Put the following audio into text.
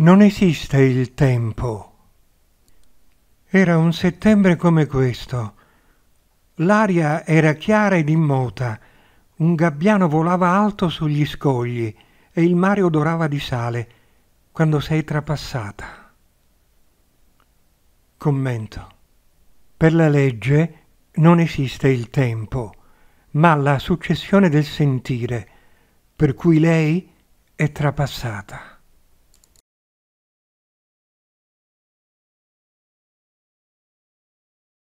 Non esiste il tempo. Era un settembre come questo. L'aria era chiara ed immota, un gabbiano volava alto sugli scogli e il mare odorava di sale quando sei trapassata. Commento. Per la legge non esiste il tempo, ma la successione del sentire, per cui lei è trapassata.